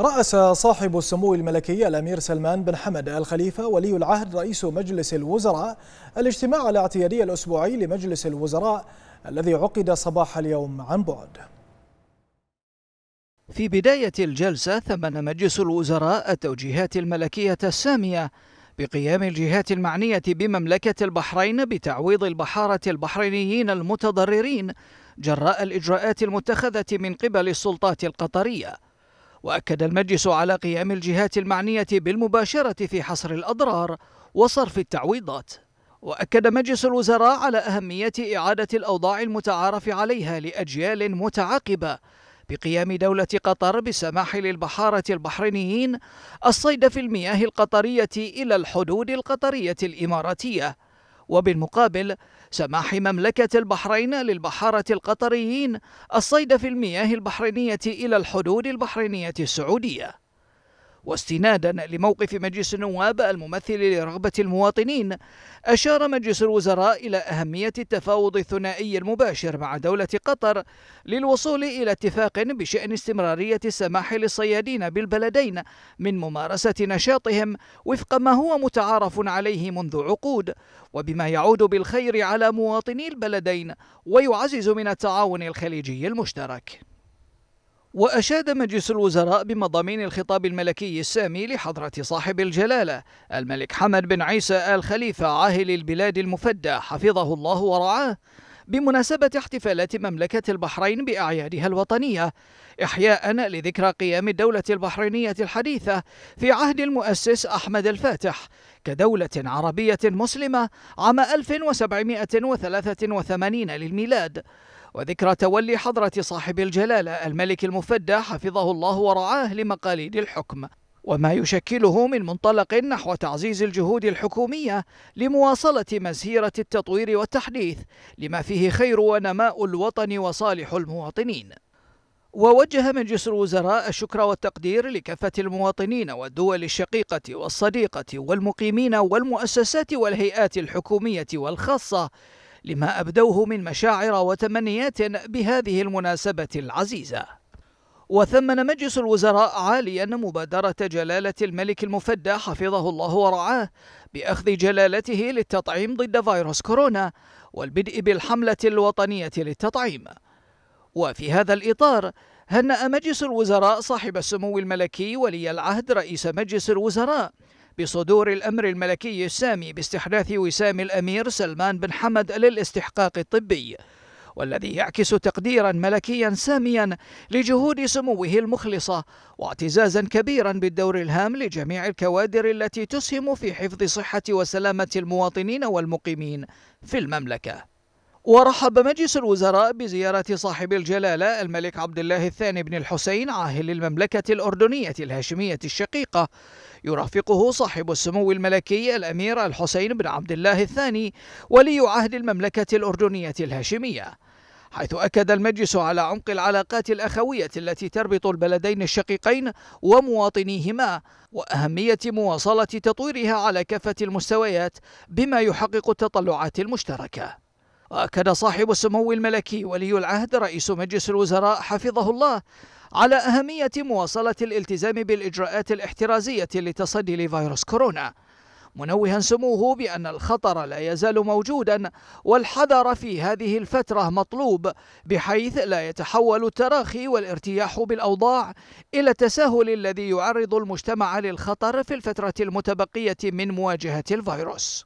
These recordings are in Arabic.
رأس صاحب السمو الملكي الأمير سلمان بن حمد الخليفة ولي العهد رئيس مجلس الوزراء الاجتماع الاعتيادي الأسبوعي لمجلس الوزراء الذي عقد صباح اليوم عن بعد في بداية الجلسة ثمن مجلس الوزراء التوجيهات الملكية السامية بقيام الجهات المعنية بمملكة البحرين بتعويض البحارة البحرينيين المتضررين جراء الإجراءات المتخذة من قبل السلطات القطرية وأكد المجلس على قيام الجهات المعنية بالمباشرة في حصر الأضرار وصرف التعويضات وأكد مجلس الوزراء على أهمية إعادة الأوضاع المتعارف عليها لأجيال متعاقبة بقيام دولة قطر بالسماح للبحارة البحرينيين الصيد في المياه القطرية إلى الحدود القطرية الإماراتية وبالمقابل سماح مملكة البحرين للبحارة القطريين الصيد في المياه البحرينية إلى الحدود البحرينية السعودية واستنادا لموقف مجلس النواب الممثل لرغبة المواطنين أشار مجلس الوزراء إلى أهمية التفاوض الثنائي المباشر مع دولة قطر للوصول إلى اتفاق بشأن استمرارية السماح للصيادين بالبلدين من ممارسة نشاطهم وفق ما هو متعارف عليه منذ عقود وبما يعود بالخير على مواطني البلدين ويعزز من التعاون الخليجي المشترك وأشاد مجلس الوزراء بمضامين الخطاب الملكي السامي لحضرة صاحب الجلالة الملك حمد بن عيسى آل خليفة عاهل البلاد المفدى حفظه الله ورعاه بمناسبة احتفالات مملكة البحرين بأعيادها الوطنية إحياء لذكرى قيام الدولة البحرينية الحديثة في عهد المؤسس أحمد الفاتح كدولة عربية مسلمة عام 1783 للميلاد وذكرى تولي حضرة صاحب الجلالة الملك المفدى حفظه الله ورعاه لمقاليد الحكم وما يشكله من منطلق نحو تعزيز الجهود الحكومية لمواصلة مسيرة التطوير والتحديث لما فيه خير ونماء الوطن وصالح المواطنين ووجه مجلس الوزراء الشكر والتقدير لكافة المواطنين والدول الشقيقة والصديقة والمقيمين والمؤسسات والهيئات الحكومية والخاصة لما أبدوه من مشاعر وتمنيات بهذه المناسبة العزيزة وثمن مجلس الوزراء عاليا مبادرة جلالة الملك المفدى حفظه الله ورعاه بأخذ جلالته للتطعيم ضد فيروس كورونا والبدء بالحملة الوطنية للتطعيم وفي هذا الإطار هنأ مجلس الوزراء صاحب السمو الملكي ولي العهد رئيس مجلس الوزراء بصدور الأمر الملكي السامي باستحداث وسام الأمير سلمان بن حمد للاستحقاق الطبي والذي يعكس تقديرا ملكيا ساميا لجهود سموه المخلصة واعتزازا كبيرا بالدور الهام لجميع الكوادر التي تسهم في حفظ صحة وسلامة المواطنين والمقيمين في المملكة ورحب مجلس الوزراء بزيارة صاحب الجلالة الملك عبد الله الثاني بن الحسين عاهل المملكة الأردنية الهاشمية الشقيقة يرافقه صاحب السمو الملكي الأمير الحسين بن عبد الله الثاني ولي عهد المملكة الأردنية الهاشمية حيث أكد المجلس على عمق العلاقات الأخوية التي تربط البلدين الشقيقين ومواطنيهما وأهمية مواصلة تطويرها على كافة المستويات بما يحقق التطلعات المشتركة واكد صاحب السمو الملكي ولي العهد رئيس مجلس الوزراء حفظه الله على اهميه مواصله الالتزام بالاجراءات الاحترازيه لتصدي لفيروس كورونا منوها سموه بأن الخطر لا يزال موجودا والحذر في هذه الفترة مطلوب بحيث لا يتحول التراخي والارتياح بالأوضاع إلى التساهل الذي يعرض المجتمع للخطر في الفترة المتبقية من مواجهة الفيروس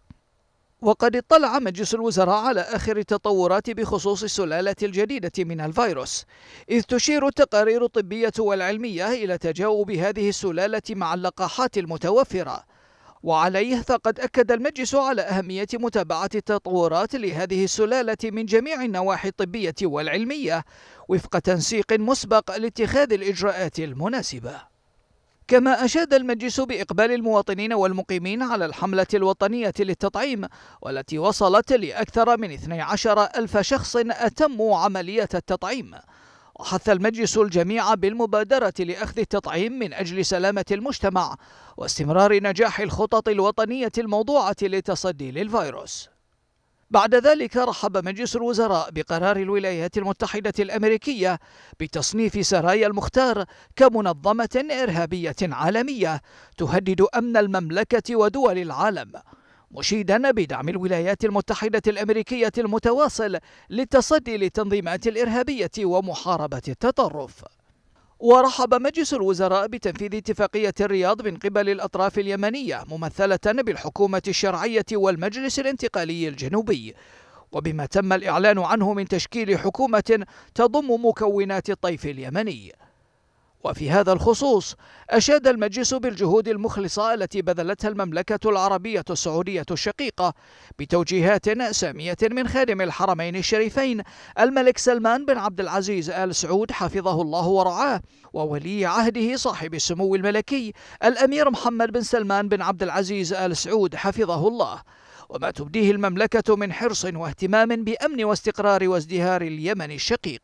وقد اطلع مجلس الوزراء على آخر التطورات بخصوص السلالة الجديدة من الفيروس إذ تشير التقارير الطبية والعلمية إلى تجاوب هذه السلالة مع اللقاحات المتوفرة وعليه فقد أكد المجلس على أهمية متابعة التطورات لهذه السلالة من جميع النواحي الطبية والعلمية وفق تنسيق مسبق لاتخاذ الإجراءات المناسبة كما أشاد المجلس بإقبال المواطنين والمقيمين على الحملة الوطنية للتطعيم والتي وصلت لأكثر من 12 ألف شخص أتموا عملية التطعيم وحث المجلس الجميع بالمبادرة لأخذ التطعيم من أجل سلامة المجتمع واستمرار نجاح الخطط الوطنية الموضوعة للتصدي للفيروس بعد ذلك رحب مجلس الوزراء بقرار الولايات المتحدة الأمريكية بتصنيف سرايا المختار كمنظمة إرهابية عالمية تهدد أمن المملكة ودول العالم مشيدا بدعم الولايات المتحدة الأمريكية المتواصل للتصدي للتنظيمات الإرهابية ومحاربة التطرف ورحب مجلس الوزراء بتنفيذ اتفاقية الرياض من قبل الأطراف اليمنية ممثلة بالحكومة الشرعية والمجلس الانتقالي الجنوبي وبما تم الإعلان عنه من تشكيل حكومة تضم مكونات الطيف اليمني وفي هذا الخصوص أشاد المجلس بالجهود المخلصة التي بذلتها المملكة العربية السعودية الشقيقة بتوجيهات سامية من خادم الحرمين الشريفين الملك سلمان بن عبد العزيز آل سعود حفظه الله ورعاه وولي عهده صاحب السمو الملكي الأمير محمد بن سلمان بن عبد العزيز آل سعود حفظه الله وما تبديه المملكة من حرص واهتمام بأمن واستقرار وازدهار اليمن الشقيق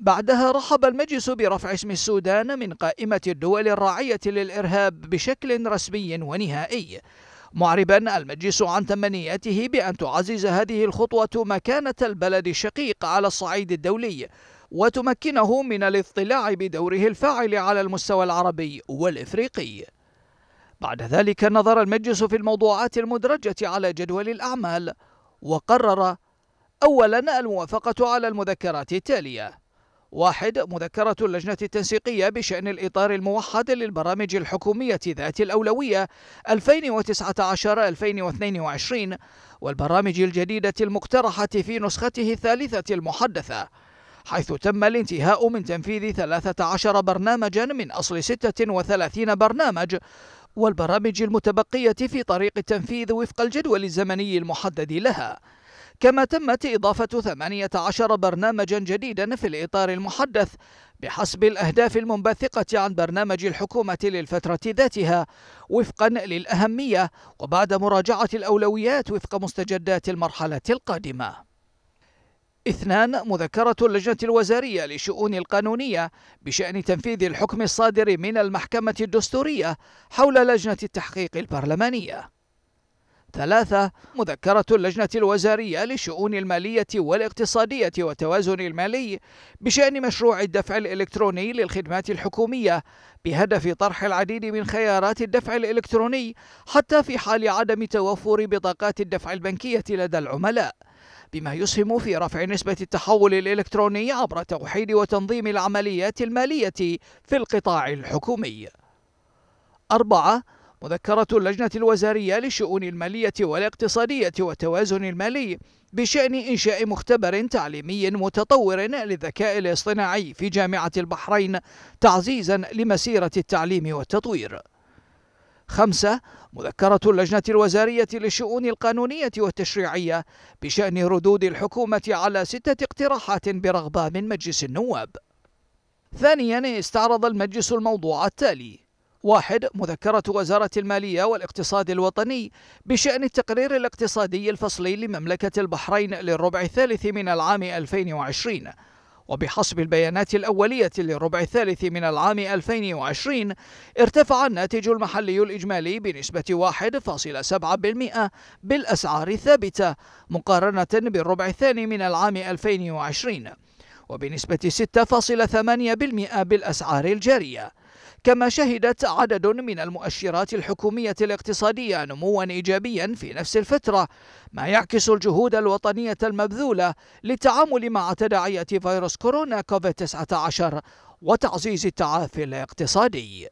بعدها رحب المجلس برفع اسم السودان من قائمة الدول الراعية للإرهاب بشكل رسمي ونهائي معربا المجلس عن تمنياته بأن تعزز هذه الخطوة مكانة البلد الشقيق على الصعيد الدولي وتمكنه من الاطلاع بدوره الفاعل على المستوى العربي والإفريقي بعد ذلك نظر المجلس في الموضوعات المدرجة على جدول الأعمال وقرر أولا الموافقة على المذكرات التالية واحد مذكرة اللجنة التنسيقية بشأن الإطار الموحد للبرامج الحكومية ذات الأولوية 2019-2022 والبرامج الجديدة المقترحة في نسخته الثالثة المحدثة حيث تم الانتهاء من تنفيذ 13 برنامجا من أصل 36 برنامج والبرامج المتبقية في طريق التنفيذ وفق الجدول الزمني المحدد لها كما تمت إضافة 18 برنامجا جديدا في الإطار المحدث بحسب الأهداف المنبثقة عن برنامج الحكومة للفترة ذاتها وفقا للأهمية وبعد مراجعة الأولويات وفق مستجدات المرحلة القادمة اثنان مذكرة اللجنة الوزارية لشؤون القانونية بشأن تنفيذ الحكم الصادر من المحكمة الدستورية حول لجنة التحقيق البرلمانية ثلاثة مذكرة اللجنة الوزارية للشؤون المالية والاقتصادية والتوازن المالي بشأن مشروع الدفع الإلكتروني للخدمات الحكومية بهدف طرح العديد من خيارات الدفع الإلكتروني حتى في حال عدم توفر بطاقات الدفع البنكية لدى العملاء بما يسهم في رفع نسبة التحول الإلكتروني عبر توحيد وتنظيم العمليات المالية في القطاع الحكومي. أربعة مذكرة اللجنة الوزارية للشؤون المالية والاقتصادية والتوازن المالي بشأن إنشاء مختبر تعليمي متطور للذكاء الاصطناعي في جامعة البحرين تعزيزا لمسيرة التعليم والتطوير خمسة مذكرة اللجنة الوزارية للشؤون القانونية والتشريعية بشأن ردود الحكومة على ستة اقتراحات برغبة من مجلس النواب ثانيا استعرض المجلس الموضوع التالي واحد مذكرة وزارة المالية والاقتصاد الوطني بشأن التقرير الاقتصادي الفصلي لمملكة البحرين للربع الثالث من العام 2020 وبحسب البيانات الأولية للربع الثالث من العام 2020 ارتفع الناتج المحلي الإجمالي بنسبة 1.7% بالأسعار الثابتة مقارنة بالربع الثاني من العام 2020 وبنسبة 6.8% بالأسعار الجارية كما شهدت عدد من المؤشرات الحكومية الاقتصادية نموا إيجابيا في نفس الفترة ما يعكس الجهود الوطنية المبذولة للتعامل مع تداعيات فيروس كورونا كوفيد 19 وتعزيز التعافي الاقتصادي